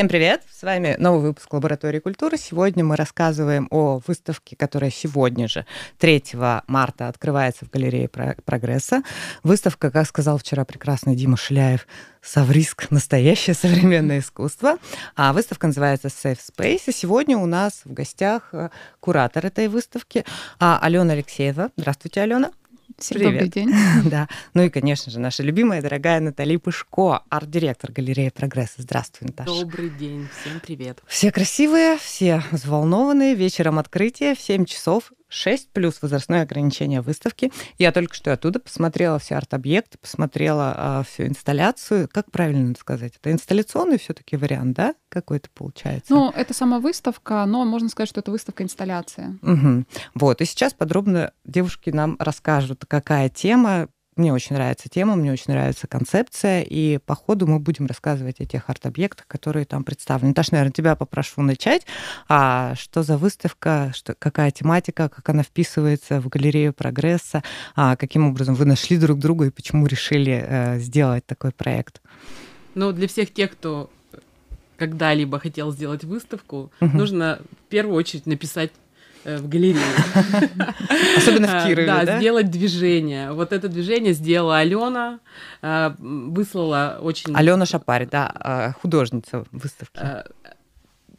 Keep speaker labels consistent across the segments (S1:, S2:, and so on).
S1: Всем привет! С вами новый выпуск «Лаборатории культуры». Сегодня мы рассказываем о выставке, которая сегодня же, 3 марта, открывается в галерее «Прогресса». Выставка, как сказал вчера прекрасный Дима Шляев, «Савриск. Настоящее современное искусство». А выставка называется «Safe Space». И сегодня у нас в гостях э, куратор этой выставки а, Алена Алексеева. Здравствуйте, Алена. Всем Привет. добрый день. да. Ну и, конечно же, наша любимая, дорогая Натали Пышко, арт-директор галереи «Прогресс». Здравствуй, Наташа.
S2: Добрый день, всем привет.
S1: Все красивые, все взволнованные. Вечером открытие в 7 часов 6 плюс возрастное ограничение выставки. Я только что оттуда посмотрела все арт-объекты, посмотрела а, всю инсталляцию. Как правильно сказать? Это инсталляционный все-таки вариант, да? Какой-то получается?
S3: Ну, это сама выставка, но можно сказать, что это выставка-инсталляция.
S1: Угу. Вот, и сейчас подробно девушки нам расскажут, какая тема, мне очень нравится тема, мне очень нравится концепция, и по ходу мы будем рассказывать о тех арт-объектах, которые там представлены. Наташа, наверное, тебя попрошу начать. А что за выставка, что, какая тематика, как она вписывается в галерею прогресса, а каким образом вы нашли друг друга и почему решили э, сделать такой проект?
S2: Ну, для всех тех, кто когда-либо хотел сделать выставку, угу. нужно в первую очередь написать Э, в галерее. Особенно в Кирове, да? Да, сделать движение. Вот это движение сделала Алена, э, выслала очень... Алена
S1: Шапарь, да, э, художница выставки.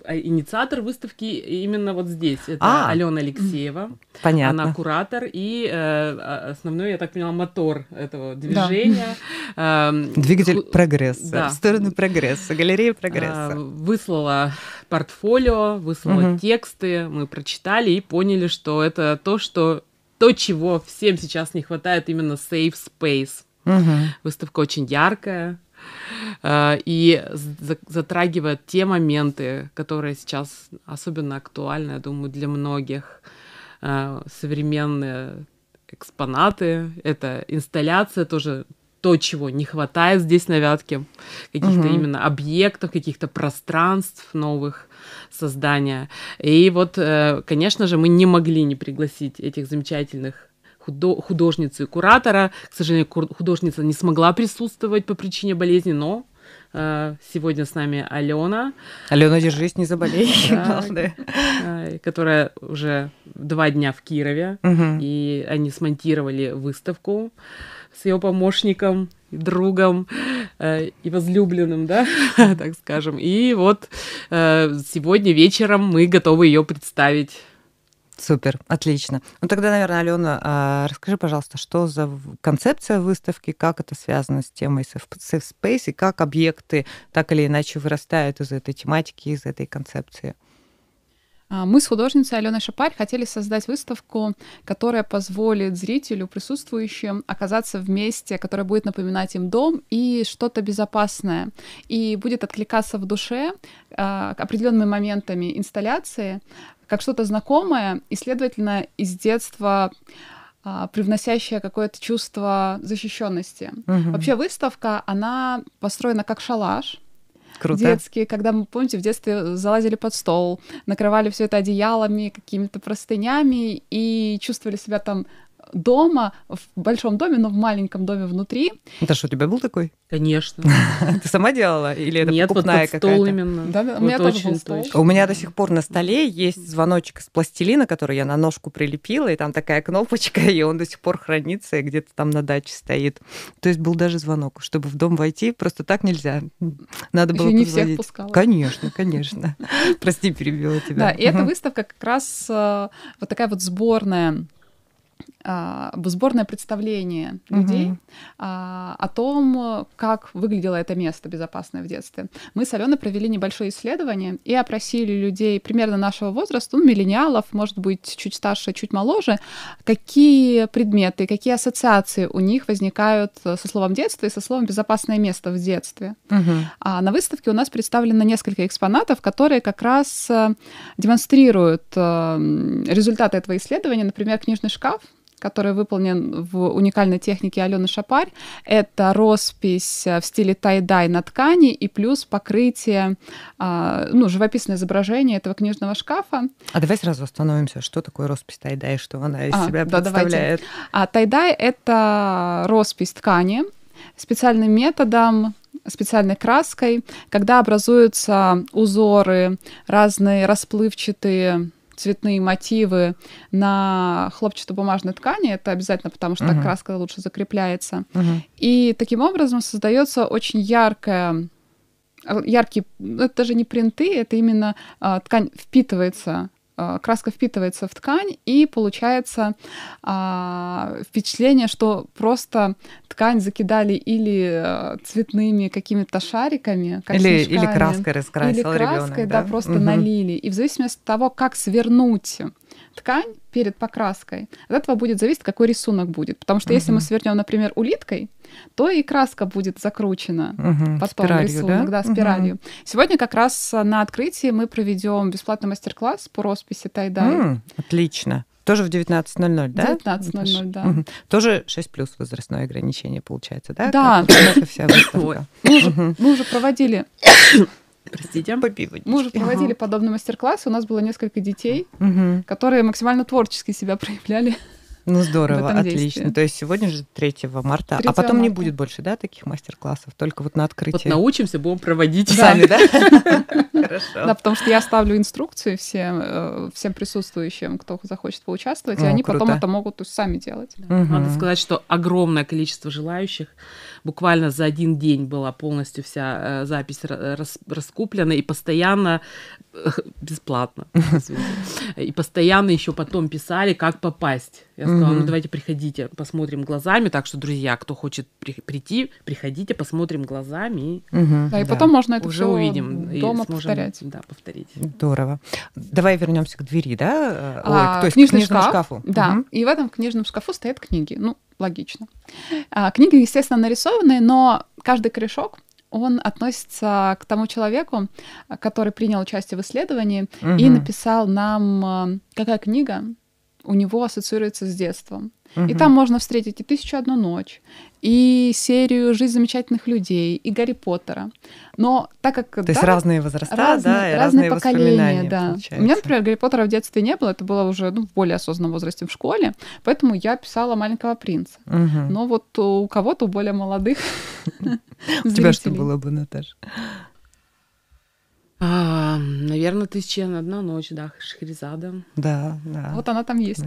S2: А, инициатор выставки именно вот здесь. Это а, Алена Алексеева. Понятно. Она куратор и э, а, основной, я так поняла, мотор этого движения. Да. Эм, Двигатель
S1: прогресса. Да. В сторону
S2: прогресса, галерея прогресса. Э, выслала портфолио, выслала угу. тексты, мы прочитали и поняли, что это то, что то, чего всем сейчас не хватает, именно safe space. Угу. Выставка очень яркая, Э, и затрагивает те моменты, которые сейчас особенно актуальны, я думаю, для многих. Э, современные экспонаты, это инсталляция тоже то, чего не хватает здесь на Вятке, каких-то угу. именно объектов, каких-то пространств новых создания. И вот, э, конечно же, мы не могли не пригласить этих замечательных художницу и куратора. К сожалению, художница не смогла присутствовать по причине болезни, но э, Сегодня с нами Алена. Алена, держись, не заболей. Э, которая уже два дня в Кирове, и они смонтировали выставку с ее помощником, другом э, и возлюбленным, да, так скажем. И вот сегодня вечером мы готовы ее представить
S1: Супер, отлично. Ну тогда, наверное, Алена, а, расскажи, пожалуйста, что за концепция выставки, как это связано с темой Safe Space и как объекты так или иначе вырастают из этой тематики, из этой концепции?
S3: А, мы с художницей Аленой Шапарь хотели создать выставку, которая позволит зрителю, присутствующим, оказаться в месте, которое будет напоминать им дом и что-то безопасное. И будет откликаться в душе а, определенными моментами инсталляции, как что-то знакомое и, следовательно, из детства а, привносящее какое-то чувство защищенности. Угу. Вообще выставка, она построена как шалаш.
S1: Круто. Детские,
S3: когда мы, помните, в детстве залазили под стол, накрывали все это одеялами, какими-то простынями и чувствовали себя там дома, в большом доме, но в маленьком доме внутри.
S1: Это что у тебя был такой? Конечно. Ты сама делала? Или это Нет, покупная вот стол именно.
S3: Да, да, у меня тоже был стол. У
S1: меня до сих пор на столе есть звоночек из пластилина, который я на ножку прилепила, и там такая кнопочка, и он до сих пор хранится, и где-то там на даче стоит. То есть был даже звонок, чтобы в дом войти, просто так нельзя. Надо было Еще не всех пускала. Конечно, конечно. Прости, перебила тебя. Да, и эта
S3: выставка как раз э, вот такая вот сборная а, сборное представление людей угу. а, о том, как выглядело это место безопасное в детстве. Мы с Аленой провели небольшое исследование и опросили людей примерно нашего возраста, ну, миллениалов, может быть, чуть старше, чуть моложе, какие предметы, какие ассоциации у них возникают со словом детство и со словом безопасное место в детстве. Угу. А, на выставке у нас представлено несколько экспонатов, которые как раз э, демонстрируют э, результаты этого исследования. Например, книжный шкаф который выполнен в уникальной технике Алены Шапарь. Это роспись э, в стиле тай-дай на ткани и плюс покрытие, а, ну, живописное изображение этого книжного шкафа.
S1: А давай сразу остановимся, что такое роспись тай-дай, что она из а, себя да, представляет. Давайте.
S3: А тай-дай — это роспись ткани специальным методом, специальной краской, когда образуются узоры, разные расплывчатые цветные мотивы на хлопчатобумажной ткани, это обязательно, потому что угу. так краска лучше закрепляется. Угу. И таким образом создается очень яркая яркие, ну, это же не принты, это именно а, ткань впитывается Э, краска впитывается в ткань, и получается а, впечатление, что просто ткань закидали или э, цветными какими-то шариками, или, или краской раскрасили, или краской, ребенок, да, да просто угу. налили. И в зависимости от того, как свернуть ткань перед покраской, от этого будет зависеть, какой рисунок будет. Потому что угу. если мы свернем, например, улиткой, то и краска будет закручена угу, потом спиралью, рисунок, да, да спиралью. Угу. Сегодня как раз на открытии мы проведем бесплатный мастер-класс по росписи тайдай. М-м,
S1: отлично. Тоже в 19.00, да? 19.00, да. Тоже 6 плюс возрастное ограничение получается, да? Да.
S3: мы уже проводили
S1: Простите. Попей водички. Мы уже проводили ага.
S3: подобный мастер-класс. У нас было несколько детей, которые максимально творчески себя проявляли.
S1: Ну здорово, отлично. То есть сегодня же 3 марта, а потом не будет больше, да, таких мастер-классов, только вот на открытии. Вот научимся, будем проводить сами, да? Хорошо. Да,
S3: потому что я оставлю инструкции всем, э, всем присутствующим, кто захочет поучаствовать, и они потом это могут сами делать. Надо
S2: сказать, что огромное количество желающих буквально за один день была полностью вся э, запись рас, раскуплена и постоянно э, бесплатно. И постоянно еще потом писали, как попасть. Я сказала, ну давайте приходите, посмотрим глазами. Так что, друзья, кто хочет при прийти, приходите, посмотрим глазами. Угу.
S1: Да, и потом
S3: можно это уже увидим дома и сможем, повторять.
S1: Да, повторить. Здорово. Давай вернемся к двери, да? Э, ой, а, к, то есть книжный к книжному шкаф, шкафу. Да. Угу.
S3: И в этом книжном шкафу стоят книги. Ну, логично. А, книги, естественно, нарисованы, но каждый корешок он относится к тому человеку, который принял участие в исследовании угу. и написал нам, а, какая книга у него ассоциируется с детством. Угу. И там можно встретить и «Тысячу одну ночь», и серию «Жизнь замечательных людей», и «Гарри Поттера». Но так как... То да, есть разные возраста, разные, да, и разные, разные поколения, да. Получается. У меня, например, «Гарри Поттера» в детстве не было, это было уже ну, в более осознанном возрасте в школе, поэтому я писала «Маленького принца». Угу. Но вот у кого-то, у более молодых У тебя что
S1: было бы, Наташа?
S2: А, наверное, «Тысяча на одна ночь», да, Шахризада. Да, да. Вот
S1: она там есть.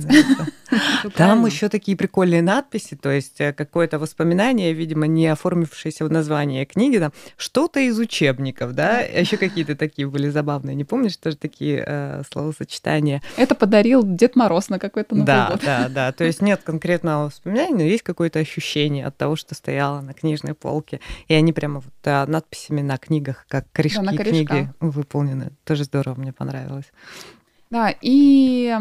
S1: Там еще такие прикольные надписи, то есть э, какое-то воспоминание, видимо, не оформившееся в названии книги, там что-то из учебников, да, еще какие-то такие были забавные, не помнишь, тоже такие э, словосочетания.
S3: Это подарил Дед Мороз на какой-то Новый Да, да,
S1: да, то есть нет конкретного воспоминания, но есть какое-то ощущение от того, что стояло на книжной полке, и они прямо вот э, надписями на книгах, как корешки книги выполнены. Тоже здорово, мне понравилось.
S3: Да, и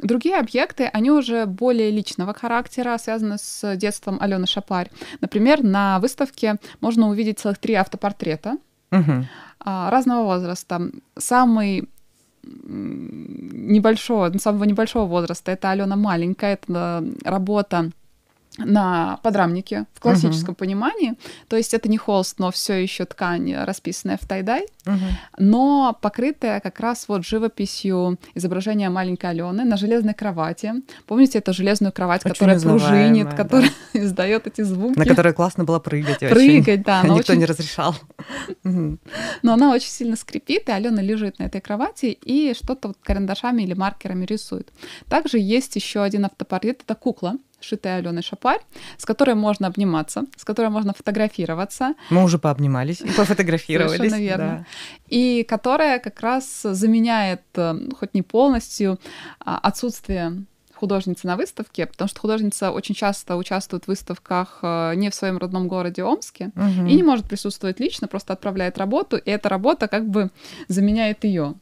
S3: Другие объекты, они уже более личного характера, связаны с детством Алены Шапарь. Например, на выставке можно увидеть целых три автопортрета угу. разного возраста. Самый небольшого, самого небольшого возраста это Алена маленькая, это работа на подрамнике в классическом uh-huh. понимании. То есть это не холст, но все еще ткань, э, расписанная в тайдай, uh-huh. но покрытая как раз вот живописью изображения маленькой Алены на железной кровати. Помните эту железную кровать, очень которая пружинит, да. которая издает эти звуки? На которой
S1: классно было прыгать. Прыгать, да. А никто очень... не разрешал. Но
S3: она очень сильно скрипит, и Алена лежит на этой кровати и что-то вот карандашами или маркерами рисует. Также есть еще один автопортрет, это кукла шитая Алены Шапарь, с которой можно обниматься, с которой можно фотографироваться.
S1: Мы уже пообнимались и пофотографировались. Совершенно верно.
S3: Да. И которая как раз заменяет, э, хоть не полностью, а, отсутствие художницы на выставке, потому что художница очень часто участвует в выставках э, не в своем родном городе Омске угу. и не может присутствовать лично, просто отправляет работу, и эта работа как бы заменяет ее.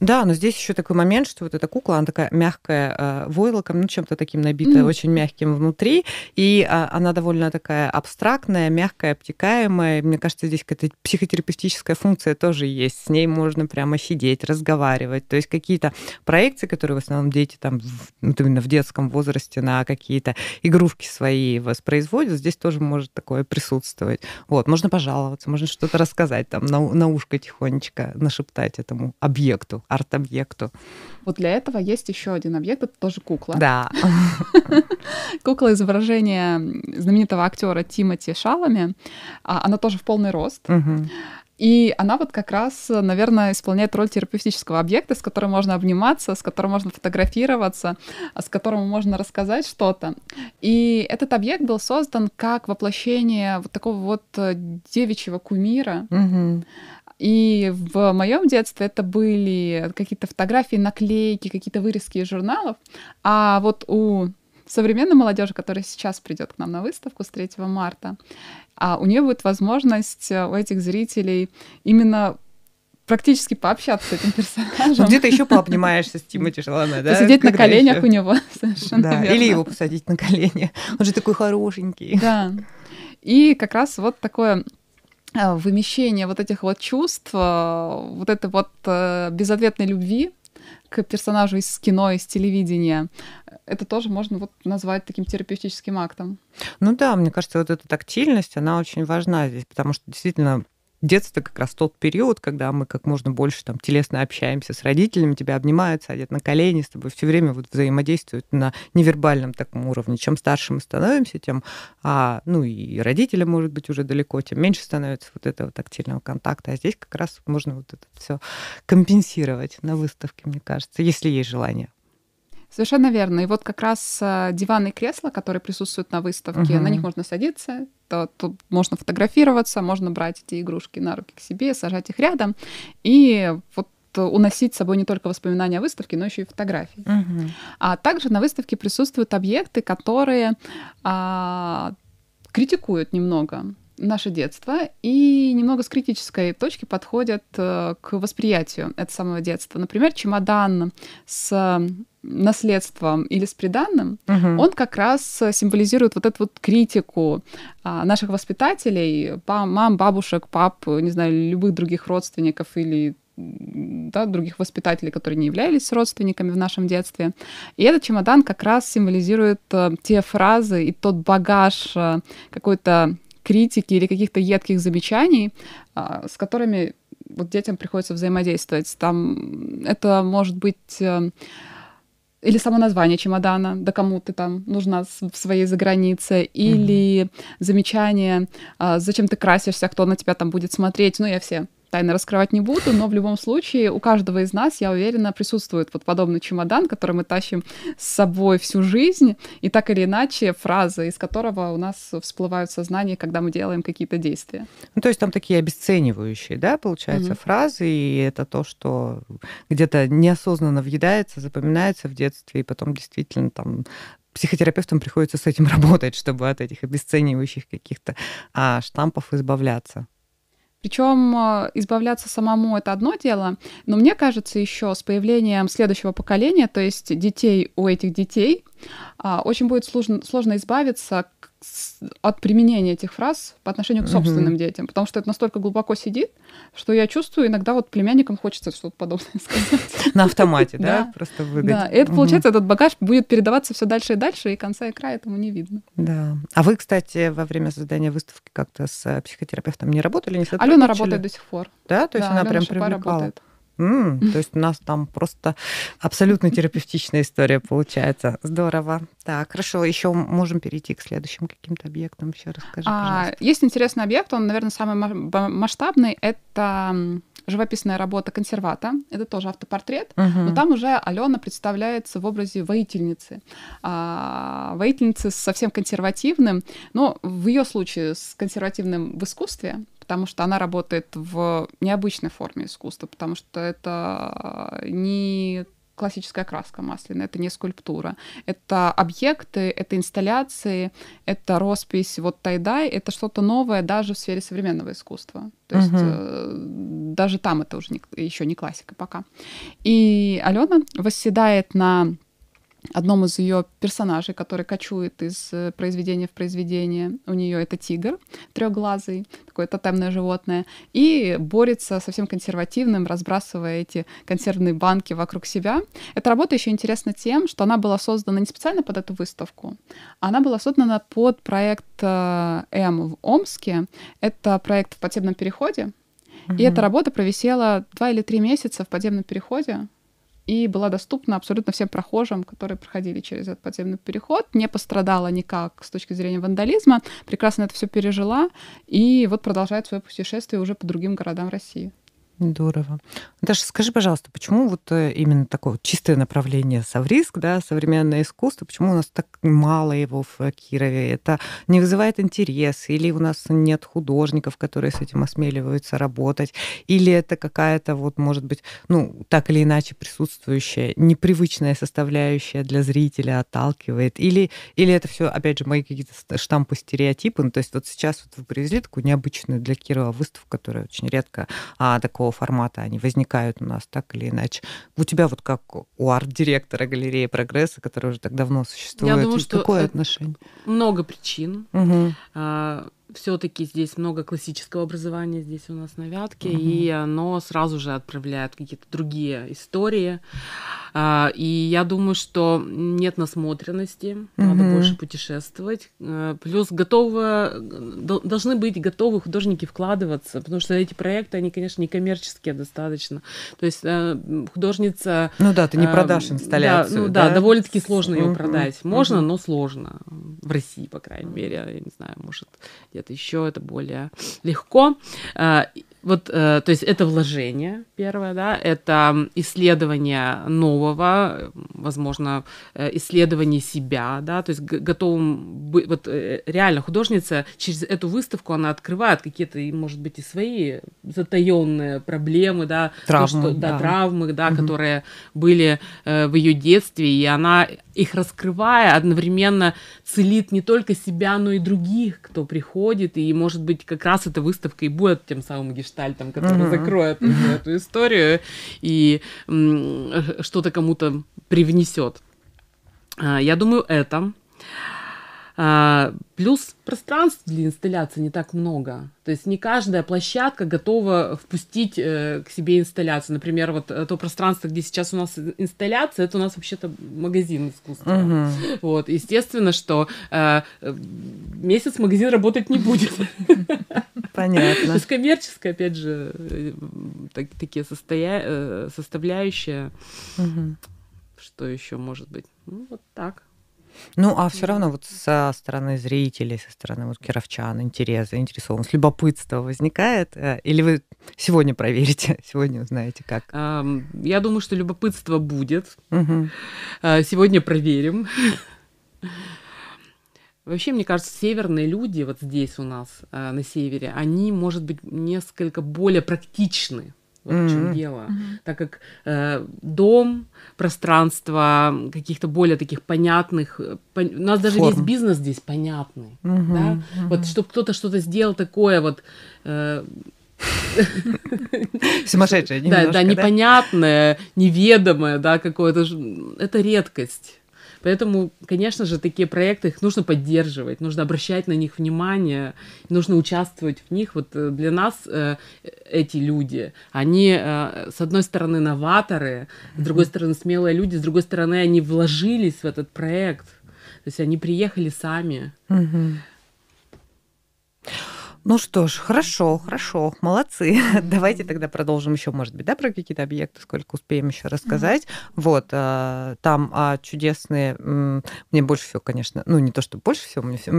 S1: Да, но здесь еще такой момент, что вот эта кукла, она такая мягкая, э, войлоком, ну, чем-то таким набитая, mm-hmm. очень мягким внутри, и а, она довольно такая абстрактная, мягкая, обтекаемая. Мне кажется, здесь какая-то психотерапевтическая функция тоже есть. С ней можно прямо сидеть, разговаривать. То есть какие-то проекции, которые в основном дети там вот именно в детском возрасте на какие-то игрушки свои воспроизводят, здесь тоже может такое присутствовать. Вот, можно пожаловаться, можно что-то рассказать там на, на ушко тихонечко, нашептать этому объекту объекту, арт-объекту.
S3: Вот для этого есть еще один объект, это тоже кукла. Да. Кукла изображения знаменитого актера Тимати Шалами. Она тоже в полный рост. И она вот как раз, наверное, исполняет роль терапевтического объекта, с которым можно обниматься, с которым можно фотографироваться, а с которым можно рассказать что-то. И этот объект был создан как воплощение вот такого вот э, девичьего кумира, угу. И в моем детстве это были какие-то фотографии, наклейки, какие-то вырезки из журналов. А вот у современной молодежи, которая сейчас придет к нам на выставку с 3 марта, а, у нее будет возможность э, у этих зрителей именно практически пообщаться с этим персонажем. Где-то еще
S1: пообнимаешься с Тимати Шаломе, да? Сидеть на коленях еще? у него,
S3: совершенно да, верно. Или его
S1: посадить на колени.
S3: Он же такой хорошенький. Да. И как раз вот такое Э, вымещение вот этих вот чувств, э, вот этой вот э, безответной любви к персонажу из кино, из телевидения, это тоже можно вот назвать таким терапевтическим актом.
S1: Ну да, мне кажется, вот эта тактильность, она очень важна здесь, потому что действительно детство как раз тот период, когда мы как можно больше там телесно общаемся с родителями, тебя обнимают, садят на колени, с тобой все время вот взаимодействуют на невербальном таком уровне. Чем старше мы становимся, тем, а, ну и родители, может быть, уже далеко, тем меньше становится вот этого тактильного контакта. А здесь как раз можно вот это все компенсировать на выставке, мне кажется, если есть желание.
S3: Совершенно верно. И вот как раз э, диваны и кресла, которые присутствуют на выставке, угу. на них можно садиться, то тут можно фотографироваться, можно брать эти игрушки на руки к себе, сажать их рядом. И вот уносить с собой не только воспоминания о выставке, но еще и фотографии. Угу. А также на выставке присутствуют объекты, которые а, критикуют немного наше детство и немного с критической точки подходят э, к восприятию этого самого детства. Например, чемодан с наследством или с приданным, угу. он как раз символизирует вот эту вот критику а, наших воспитателей, пам, мам, бабушек, пап, не знаю, любых других родственников или да, других воспитателей, которые не являлись родственниками в нашем детстве. И этот чемодан как раз символизирует э, те фразы и тот багаж э, какой-то критики или каких-то едких замечаний, а, с которыми вот детям приходится взаимодействовать. Там это может быть э, или само название чемодана, да кому ты там нужна в своей загранице, или mm-hmm. замечание, а, зачем ты красишься, кто на тебя там будет смотреть, ну я все тайны раскрывать не буду, но в любом случае у каждого из нас, я уверена, присутствует вот подобный чемодан, который мы тащим с собой всю жизнь, и так или иначе фразы, из которого у нас всплывают сознание, когда мы делаем какие-то действия.
S1: Ну, то есть там такие обесценивающие, да, получается, mm фразы, и это то, что где-то неосознанно въедается, запоминается в детстве, и потом действительно там психотерапевтам приходится с этим работать, чтобы от этих обесценивающих каких-то а, штампов избавляться.
S3: Причем э, избавляться самому это одно дело, но мне кажется еще с появлением следующего поколения, то есть детей у этих детей, а, очень будет сложно, сложно избавиться от применения этих фраз по отношению к собственным угу. детям, потому что это настолько глубоко сидит, что я чувствую, иногда вот племянникам хочется что-то подобное сказать.
S1: На автомате, да? Просто выгодить. Да, это, получается,
S3: этот багаж будет передаваться все дальше и дальше, и конца и края этому не видно.
S1: Да. А вы, кстати, во время создания выставки как-то с э, психотерапевтом не работали, не Алена работает до сих пор. Да? То есть она прям привлекала? М-м, то есть у нас там просто абсолютно терапевтичная история получается. Здорово. Так, хорошо. Еще можем перейти к следующим каким-то объектам. Еще расскажи, а,
S3: пожалуйста. А, есть интересный объект, он, наверное, самый масштабный. Это живописная работа консервата. Это тоже автопортрет, угу. но там уже Алена представляется в образе воительницы. А, воительницы совсем консервативным, но в ее случае с консервативным в искусстве, потому что она работает в необычной форме искусства, потому что это э, не классическая краска масляная, это не скульптура. Это объекты, это инсталляции, это роспись, вот тайдай, это что-то новое даже в сфере современного искусства. То угу. есть э, даже там это уже не, еще не классика пока. И Алена восседает на одном из ее персонажей, который кочует из э, произведения в произведение. У нее это тигр трехглазый, такое тотемное животное, и борется со всем консервативным, разбрасывая эти консервные банки вокруг себя. Эта работа еще интересна тем, что она была создана не специально под эту выставку, она была создана под проект э, М в Омске. Это проект в подземном переходе. Mm-hmm. И эта работа провисела два или три месяца в подземном переходе и была доступна абсолютно всем прохожим, которые проходили через этот подземный переход. Не пострадала никак с точки зрения вандализма, прекрасно это все пережила, и вот продолжает свое путешествие уже по другим городам России.
S1: Здорово. Даша, скажи, пожалуйста, почему вот э, именно такое чистое направление Савриск, да, современное искусство, почему у нас так мало его в э, Кирове, это не вызывает интерес, или у нас нет художников, которые с этим осмеливаются работать, или это какая-то вот, может быть, ну, так или иначе присутствующая, непривычная составляющая для зрителя отталкивает, или, или это все, опять же, мои какие-то штампы, стереотипы, ну, то есть вот сейчас вот вы привезли такую необычную для Кирова выставку, которая очень редко а, такого формата, они возникают у нас так или иначе. У тебя вот как у арт-директора галереи прогресса, которая уже так давно существует, потому что какое э, отношение?
S2: Много причин. Угу все-таки здесь много классического образования, здесь у нас на Вятке, угу. и оно сразу же отправляет какие-то другие истории. А, и я думаю, что нет насмотренности, угу. надо больше путешествовать. Э, плюс готовы, э, должны быть готовы художники вкладываться, потому что эти проекты, они, конечно, не коммерческие достаточно. То есть э, художница... Ну да, ты не продашь инсталляцию. Да, ну, да, да? довольно-таки сложно ее продать. Можно, но сложно. В России, по крайней мере. Я не знаю, может, я это еще это более легко. А, вот, э, то есть это вложение первое, да, это исследование нового, возможно, э, исследование себя, да, то есть готовым быть, вот э, реально художница через эту выставку, она открывает какие-то, может быть, и свои затаенные проблемы, да, травмы, то, что, да, да. травмы, да, угу. которые были э, в ее детстве, и она их раскрывая, одновременно целит не только себя, но и других, кто приходит, и, может быть, как раз эта выставка и будет тем самым гештальтом гештальтом, который mm-hmm. закроет mm-hmm. эту историю и э, что-то кому-то привнесет. А, я думаю, это. А, плюс пространств для инсталляции не так много. То есть не каждая площадка готова впустить э, к себе инсталляцию. Например, вот э, то пространство, где сейчас у нас инсталляция, это у нас вообще-то магазин искусства. Угу. Вот, естественно, что э, месяц магазин работать не будет. Понятно. То есть коммерческая, опять же, э, такие э, составляющие. Что еще может быть? Ну, вот так.
S1: Ну, а все равно вот со стороны зрителей, со стороны вот кировчан интерес, заинтересованность, любопытство возникает? Э, или вы сегодня проверите, сегодня узнаете как? Я думаю, что любопытство будет. Угу.
S2: Сегодня проверим. Вообще, мне кажется, северные люди вот здесь у нас, э, на севере, они, может быть, несколько более практичны вот mm-hmm. в чем дело. Mm-hmm. Так как э, дом, пространство каких-то более таких понятных... Э, пон... У нас даже Форм. весь бизнес здесь понятный. Mm-hmm. Да? Mm-hmm. Вот чтобы кто-то что-то сделал такое вот... Э, Сумасшедшее, немножко, да, да, непонятное, неведомое, да, какое-то, это редкость. Поэтому, конечно же, такие проекты, их нужно поддерживать, нужно обращать на них внимание, нужно участвовать в них. Вот э, для нас э, э, эти люди, они, э, с одной стороны, новаторы, с другой стороны, смелые люди, с другой стороны, они
S1: вложились в этот проект. То есть они приехали сами. Угу. Ну что ж, хорошо, хорошо, молодцы. Давайте тогда продолжим еще, может быть, да, про какие-то объекты, сколько успеем еще рассказать. Вот, э, там а, чудесные, мне больше всего, конечно, ну не то, что больше всего, мне все,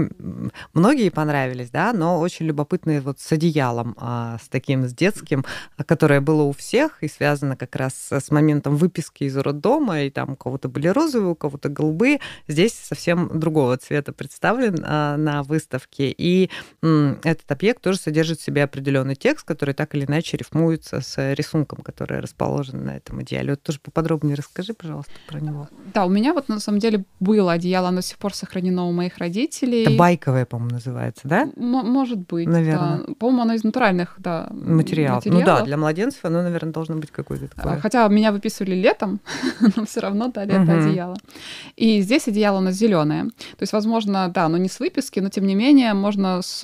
S1: многие понравились, да, но очень любопытные вот с одеялом, а, с таким, с детским, которое было у всех и связано как раз с моментом выписки из роддома, и там у кого-то были розовые, у кого-то голубые. Здесь совсем другого цвета представлен а, на выставке. И м, это объект тоже содержит в себе определенный текст, который так или иначе рифмуется с рисунком, который расположен на этом одеяле. Вот тоже поподробнее расскажи, пожалуйста, про него.
S3: Да, у меня вот на самом деле было одеяло, оно до сих пор сохранено у моих родителей. Это
S1: байковое, по-моему, называется, да?
S3: М- может быть, Наверное. Да. По-моему, оно из натуральных, да. Материал. Материалов. Ну да,
S1: для младенцев оно, наверное, должно быть какое-то а, такое. Хотя
S3: меня выписывали летом, но все равно, да, лето одеяло. И здесь одеяло у нас зеленое. То есть, возможно, да, но не с выписки, но тем не менее можно с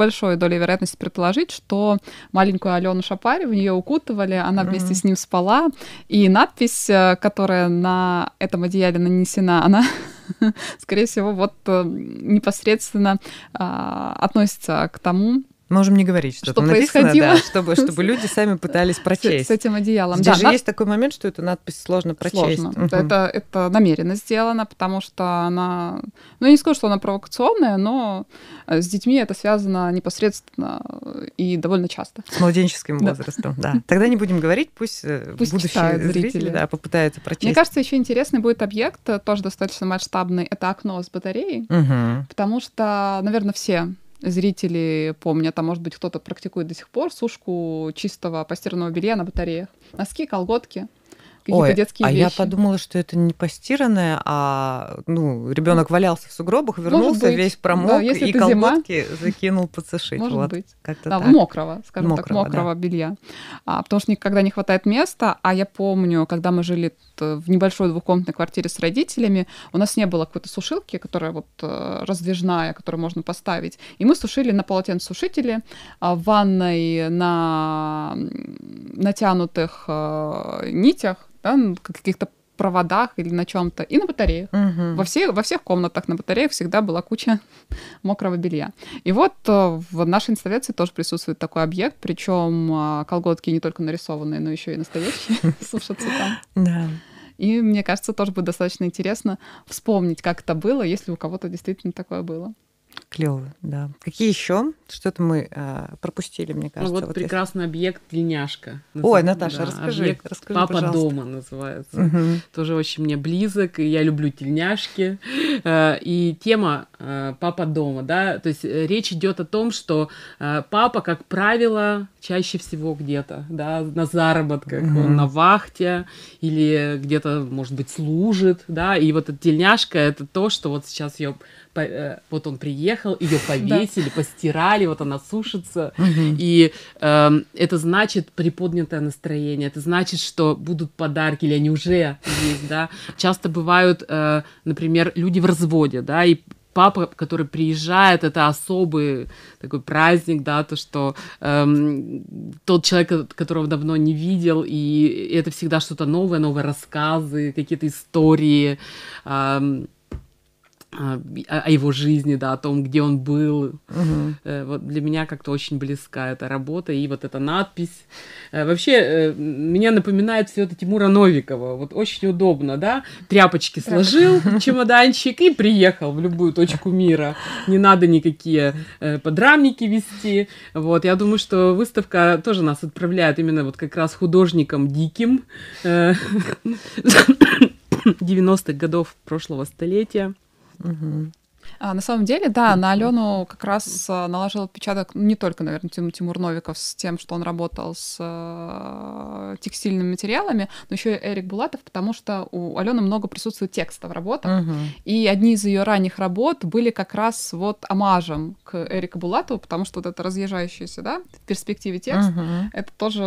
S3: большой долей вероятности предположить, что маленькую Алену Шапари в нее укутывали, она вместе с ним спала, и надпись, э, которая на этом одеяле нанесена, она скорее всего, вот э, непосредственно а,
S1: относится к тому, Можем не говорить, что, что там написано, да, чтобы, чтобы люди сами пытались прочесть. С, с этим одеялом. Здесь да, же на... есть такой момент, что эту надпись сложно
S3: прочесть. Сложно. Угу. Это, это намеренно сделано, потому что она... Ну, я не скажу, что она провокационная, но э, с детьми это связано непосредственно э, и довольно часто. С
S1: младенческим возрастом, да. Тогда не будем говорить, пусть, э, будущие зрители, попытаются прочесть. Мне кажется,
S3: еще интересный будет объект, тоже достаточно масштабный, это окно с батареей, потому что, наверное, все зрители помнят, а может быть кто-то практикует до сих пор сушку чистого постиранного белья на батареях. Носки, колготки —
S1: какие-то Ой, детские а вещи. А я подумала, что это не постиранное, а ну, ребенок валялся в сугробах, вернулся быть. весь промок да, если и колготки зима, закинул подсушить. Может вот, быть. Как-то да, так. мокрого,
S3: скажем мокрого, так, мокрого да. белья. А, потому что никогда не хватает места. А я помню, когда мы жили в небольшой двухкомнатной квартире с родителями, у нас не было какой-то сушилки, которая вот э, раздвижная, которую можно поставить. И мы сушили на полотенцесушителе а, в ванной на натянутых э, нитях, да, на каких-то проводах или на чем-то, и на батареях. Угу. Во, всех, во всех комнатах на батареях всегда была куча мокрого белья. И вот э, в нашей инсталляции тоже присутствует такой объект, причем э, колготки не только нарисованные, но еще и настоящие сушатся там. Да. И мне кажется, тоже будет достаточно интересно вспомнить, как это было, если у кого-то действительно такое было.
S1: Клево, да. Какие еще? Что-то мы а, пропустили, мне ну, кажется. Ну вот, вот
S3: прекрасный если... объект
S2: Длинняшка. Ой, Наташа, да, расскажи, объект расскажи. Папа пожалуйста. дома называется. Угу. Тоже очень мне близок. И я люблю тельняшки. Э, и тема э, папа дома, да, то есть речь идет о том, что папа, как правило, чаще всего где-то, да, на заработках, угу. он на вахте или где-то, может быть, служит, да, и вот эта тельняшка это то, что вот сейчас ее по, э, вот он приехал, ее повесили, постирали, вот она сушится. И э, это значит приподнятое настроение, это значит, что будут подарки, или они уже есть, да. Часто бывают, э, например, люди в разводе, да, и папа, который приезжает, это особый такой праздник, да, то, что эм, тот человек, которого давно не видел, и это всегда что-то новое, новые рассказы, какие-то истории. Эм, а, о, о его жизни, да, о том, где он был. Угу. Вот для меня как-то очень близка эта работа и вот эта надпись. Э, вообще, э, меня напоминает все это Тимура Новикова. Вот очень удобно, да, тряпочки сложил чемоданчик и приехал в любую точку мира. Не надо никакие подрамники вести. Вот, я думаю, что выставка тоже нас отправляет именно вот как раз художникам диким 90-х годов прошлого столетия.
S3: А, на самом деле, да, на Алену как раз э, наложил отпечаток не только, наверное, Тим, Тимур Новиков с тем, что он работал с э, текстильными материалами, но еще и Эрик Булатов, потому что у Алены много присутствует текста в работах. Угу. И одни из ее ранних работ были как раз вот амажем к Эрику Булатову, потому что вот это разъезжающийся, да, в перспективе текст, угу. это тоже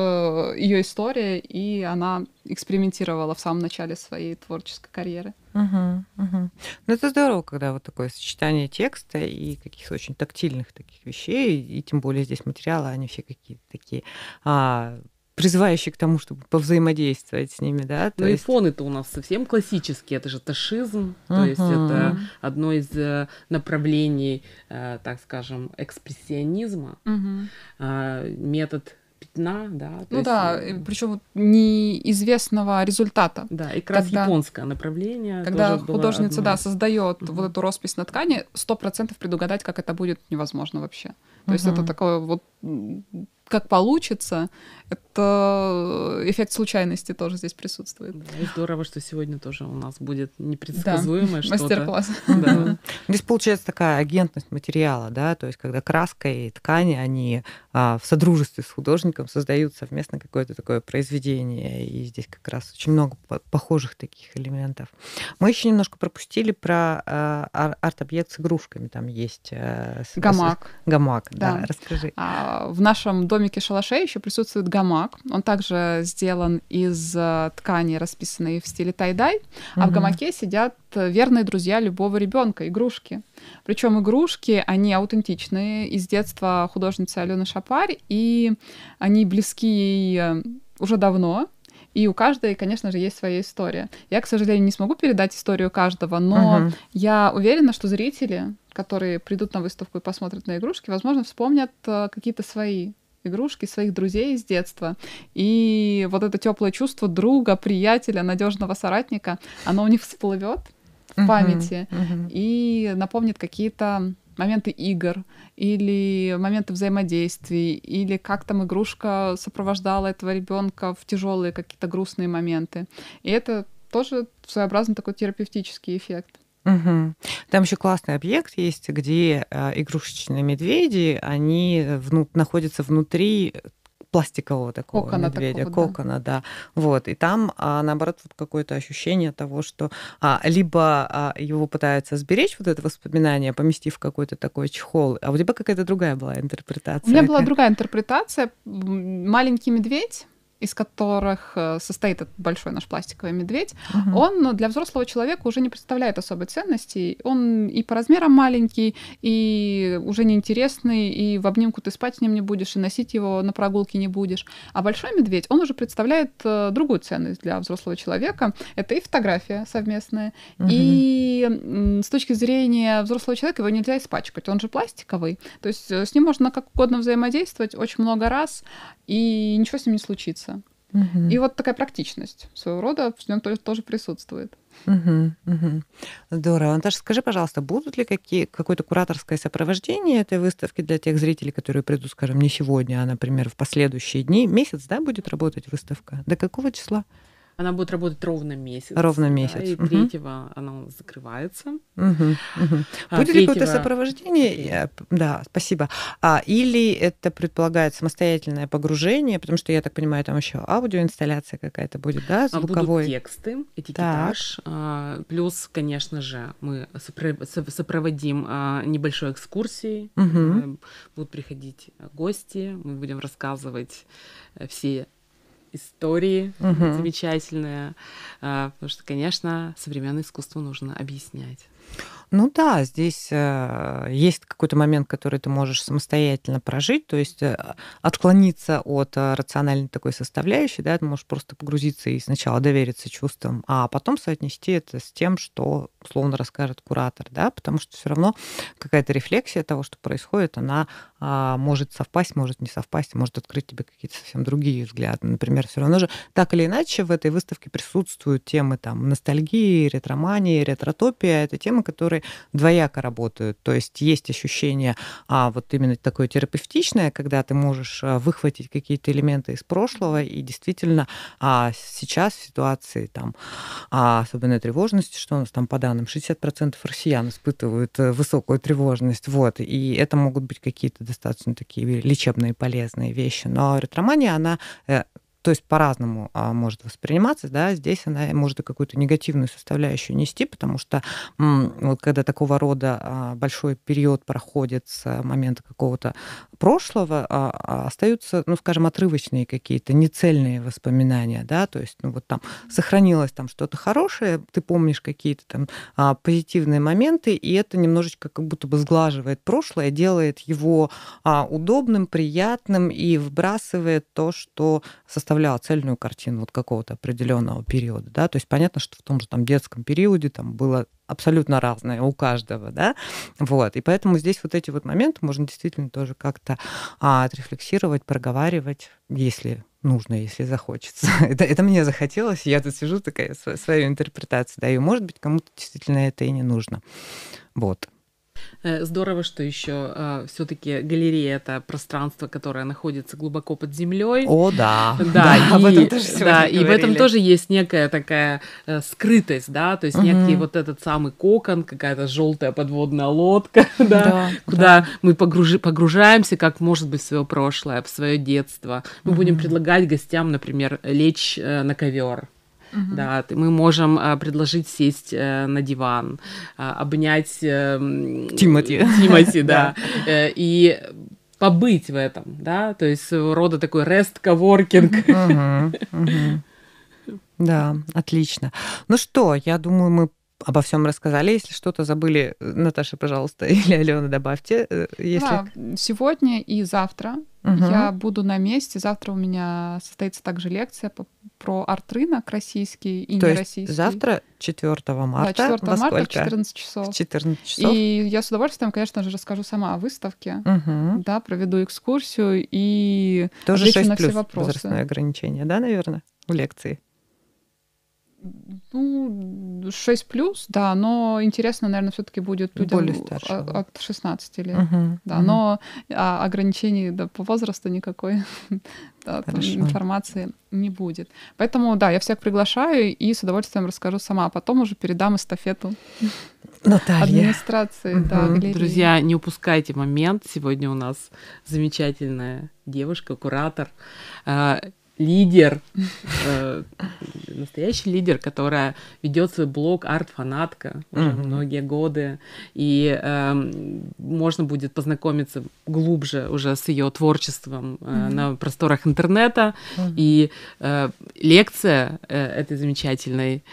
S3: ее история, и она экспериментировала в самом начале своей творческой карьеры.
S1: Угу, угу. Ну, это здорово, когда вот такое сочетание текста и каких-то очень тактильных таких вещей, и, тем более здесь материалы, они все какие-то такие а, призывающие к тому, чтобы повзаимодействовать с ними, да? Ну то ну есть... и фоны-то у нас совсем классические, это же
S2: ташизм, uh-huh. то есть это одно из э, направлений, э, так скажем, экспрессионизма, uh-huh. метод пятна, да. Ну есть... да,
S3: э, причем неизвестного результата. Да, и как раз когда, японское
S2: направление. Когда художница, да,
S3: создает угу. вот эту роспись на ткани, сто процентов предугадать, как это будет, невозможно вообще. То угу. есть это такое вот как получится, это эффект случайности тоже здесь присутствует. Ну, и
S1: здорово, что сегодня тоже у нас будет непредсказуемое да, что-то. Мастер-класс. Да. Ну, здесь получается такая агентность материала, да, то есть когда краска и ткани, они а, в содружестве с художником создают совместно какое-то такое произведение, и здесь как раз очень много похожих таких элементов. Мы еще немножко пропустили про а, арт-объект с игрушками, там есть... А, с, гамак. С, гамак, да, да расскажи. А,
S3: в нашем домике-шалаше еще присутствует гамак. Он также сделан из э, ткани, расписанной в стиле тайдай. А в гамаке сидят э, верные друзья любого ребенка, игрушки. Причем игрушки, они аутентичные из детства художницы Алены Шапарь, и они близки ей э, уже давно. И у каждой, конечно же, есть своя история. Я, к сожалению, не смогу передать историю каждого, но угу. я уверена, что зрители которые придут на выставку и посмотрят на игрушки, возможно, вспомнят э, какие-то свои игрушки своих друзей из детства. И вот это теплое чувство друга, приятеля, надежного соратника, оно у них всплывет в памяти uh-huh, uh-huh. и напомнит какие-то моменты игр или моменты взаимодействий или как там игрушка сопровождала этого ребенка в тяжелые какие-то грустные моменты и это тоже своеобразный такой терапевтический эффект
S1: Угу. Там еще классный объект есть, где а, игрушечные медведи, они вну, находятся внутри пластикового такого кокона медведя, такого, кокона, да. да. Вот, и там, а, наоборот, вот какое-то ощущение того, что а, либо а, его пытаются сберечь, вот это воспоминание, поместив какой-то такой чехол, а у тебя какая-то другая была интерпретация. У меня была
S3: другая интерпретация. Маленький медведь из которых э, состоит этот большой наш пластиковый медведь, угу. он ну, для взрослого человека уже не представляет особой ценности. Он и по размерам маленький, и уже неинтересный, и в обнимку ты спать с ним не будешь, и носить его на прогулке не будешь. А большой медведь, он уже представляет э, другую ценность для взрослого человека. Это и фотография совместная, угу. и с точки зрения взрослого человека его нельзя испачкать. Он же пластиковый. То есть э, с ним можно как угодно взаимодействовать очень много раз, и ничего с ним не случится. Угу. И вот такая практичность своего рода в нем тоже, тоже присутствует.
S1: Угу, угу. Здорово. Наташа, скажи, пожалуйста, будут ли какие, какое-то кураторское сопровождение этой выставки для тех зрителей, которые придут, скажем, не сегодня, а, например, в последующие дни? Месяц, да, будет работать выставка? До какого числа?
S2: Она будет работать ровно месяц. Ровно месяц. Да, и угу. третьего она закрывается. Угу, угу. А, будет третьего... ли какое-то сопровождение?
S1: Да, спасибо. А, или это предполагает самостоятельное погружение, потому что, я так понимаю, там еще аудиоинсталляция какая-то будет, да, а, звуковой? Будут тексты, этикетаж. Так. Плюс,
S2: конечно же, мы сопроводим а, небольшой экскурсией. Угу. Будут приходить гости, мы будем рассказывать э, все истории угу. замечательная, потому что, конечно, современное искусство нужно объяснять.
S1: Ну да, здесь э, есть какой-то момент, который ты можешь самостоятельно прожить, то есть э, отклониться от э, рациональной такой составляющей, да, ты можешь просто погрузиться и сначала довериться чувствам, а потом соотнести это с тем, что условно расскажет куратор, да, потому что все равно какая-то рефлексия того, что происходит, она а, может совпасть, может не совпасть, может открыть тебе какие-то совсем другие взгляды. Например, все равно же так или иначе в этой выставке присутствуют темы там ностальгии, ретромании, ретротопия. Это темы, которые двояко работают. То есть есть ощущение а, вот именно такое терапевтичное, когда ты можешь а, выхватить какие-то элементы из прошлого и действительно а, сейчас в ситуации там, а, особенно тревожности, что у нас там по россиянам. 60% россиян испытывают э, высокую тревожность. Вот. И это могут быть какие-то достаточно такие лечебные полезные вещи. Но ретромания, она э, то есть по-разному а, может восприниматься, да, здесь она может и какую-то негативную составляющую нести, потому что м, вот когда такого рода а, большой период проходит с момента какого-то прошлого а, а остаются, ну, скажем, отрывочные какие-то, нецельные воспоминания, да, то есть, ну, вот там сохранилось там что-то хорошее, ты помнишь какие-то там а, позитивные моменты, и это немножечко как будто бы сглаживает прошлое, делает его а, удобным, приятным и выбрасывает то, что составляло цельную картину вот какого-то определенного периода, да, то есть понятно, что в том же там детском периоде там было абсолютно разное у каждого, да, вот, и поэтому здесь вот эти вот моменты можно действительно тоже как-то а, отрефлексировать, проговаривать, если нужно, если захочется. это, это мне захотелось, я тут сижу такая свою интерпретацию даю, может быть, кому-то действительно это и не нужно, вот.
S2: Э, здорово, что еще э, все-таки галерея это пространство, которое находится глубоко под землей. О, да. Да, да и, об этом тоже да, и в этом тоже есть некая такая э, скрытость, да, то есть угу. некий вот этот самый кокон, какая-то желтая подводная лодка, да, да куда да. мы погружи, погружаемся, как может быть, в свое прошлое, в свое детство. Мы угу. будем предлагать гостям, например, лечь на ковер угу. да, мы можем э, предложить сесть э, на диван, э, обнять эм, Тимати, Тимати, да, и побыть в этом, да, то есть рода такой rest
S1: coworking. Да, отлично. Ну что, я думаю, мы обо всем рассказали. Если что-то забыли, Наташа, пожалуйста, или Алена, добавьте. Если... Да,
S3: сегодня и завтра Угу. Я буду на месте. Завтра у меня состоится также лекция по, про арт-рынок российский и То нероссийский. Есть завтра,
S1: 4 марта. Да, 4 марта сколько? в 14 часов. 14 часов. И
S3: я с удовольствием, конечно же, расскажу сама о выставке. Угу. Да, проведу экскурсию и Тоже отвечу 6 на все плюс вопросы. Возрастное ограничение, да,
S1: наверное, в лекции?
S3: Ну, 6 плюс, да, но интересно, наверное, все-таки будет людям Более старше, от 16 лет. Угу, да, угу. но а, ограничений да, по возрасту никакой да, информации не будет. Поэтому, да, я всех приглашаю и с удовольствием расскажу сама, а потом уже передам эстафету.
S1: Наталья. Администрации, угу. да, Друзья,
S2: не упускайте момент. Сегодня у нас замечательная девушка, куратор а, лидер, э, настоящий лидер, которая ведет свой блог арт-фанатка уже mm-hmm. многие годы. И э, можно будет познакомиться глубже уже с ее творчеством э, mm-hmm. на просторах интернета. Mm-hmm. И э, лекция э, этой замечательной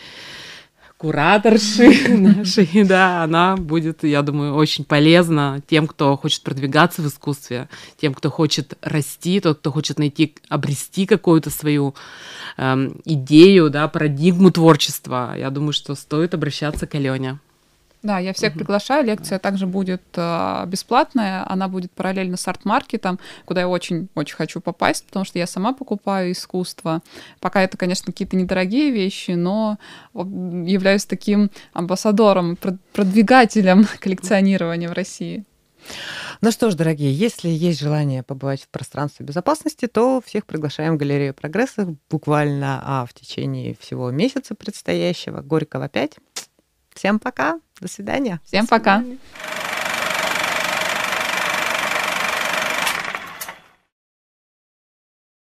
S2: кураторши нашей, да, она будет, я думаю, очень полезна тем, кто хочет продвигаться в искусстве, тем, кто хочет расти, тот, кто хочет найти, обрести какую-то свою эм, идею, да, парадигму творчества. Я думаю, что стоит обращаться к Алене.
S3: Да, я всех угу. приглашаю. Лекция также будет э, бесплатная. Она будет параллельно с арт-маркетом, куда я очень-очень хочу попасть, потому что я сама покупаю искусство. Пока это, конечно, какие-то недорогие вещи, но являюсь таким амбассадором, продвигателем коллекционирования в России.
S1: Ну что ж, дорогие, если есть желание побывать в пространстве безопасности, то всех приглашаем в галерею прогресса буквально а, в течение всего месяца предстоящего. Горького 5. Всем пока. До свидания. Всем до свидания. пока.